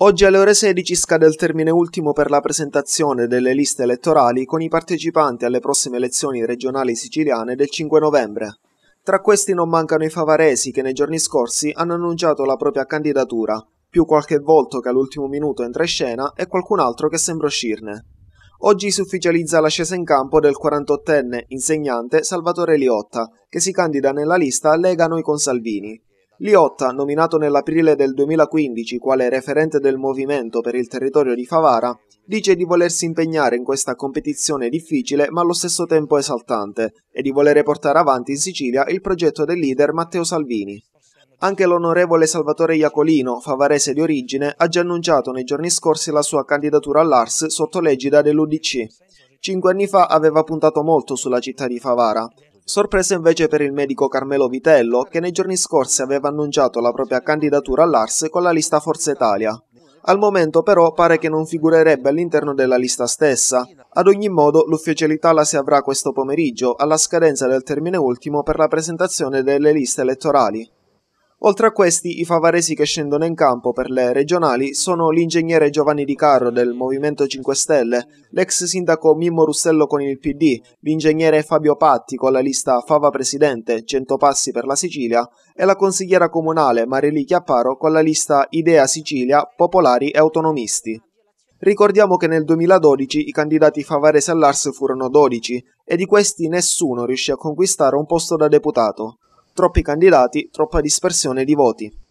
Oggi alle ore 16 scade il termine ultimo per la presentazione delle liste elettorali con i partecipanti alle prossime elezioni regionali siciliane del 5 novembre. Tra questi non mancano i favaresi che nei giorni scorsi hanno annunciato la propria candidatura, più qualche volto che all'ultimo minuto entra in scena e qualcun altro che sembra uscirne. Oggi si ufficializza l'ascesa in campo del 48enne insegnante Salvatore Liotta, che si candida nella lista Lega Noi con Salvini, Liotta, nominato nell'aprile del 2015 quale referente del movimento per il territorio di Favara, dice di volersi impegnare in questa competizione difficile ma allo stesso tempo esaltante e di volere portare avanti in Sicilia il progetto del leader Matteo Salvini. Anche l'onorevole Salvatore Iacolino, favarese di origine, ha già annunciato nei giorni scorsi la sua candidatura all'ARS sotto l'egida dell'UDC. Cinque anni fa aveva puntato molto sulla città di Favara, Sorpresa invece per il medico Carmelo Vitello, che nei giorni scorsi aveva annunciato la propria candidatura all'Ars con la lista Forza Italia. Al momento però pare che non figurerebbe all'interno della lista stessa. Ad ogni modo l'ufficialità la si avrà questo pomeriggio, alla scadenza del termine ultimo per la presentazione delle liste elettorali. Oltre a questi, i favaresi che scendono in campo per le regionali sono l'ingegnere Giovanni Di Carro del Movimento 5 Stelle, l'ex sindaco Mimmo Russello con il PD, l'ingegnere Fabio Patti con la lista Fava Presidente 100 passi per la Sicilia e la consigliera comunale Marili Chiapparo con la lista Idea Sicilia Popolari e Autonomisti. Ricordiamo che nel 2012 i candidati favaresi all'Ars furono 12 e di questi nessuno riuscì a conquistare un posto da deputato troppi candidati, troppa dispersione di voti.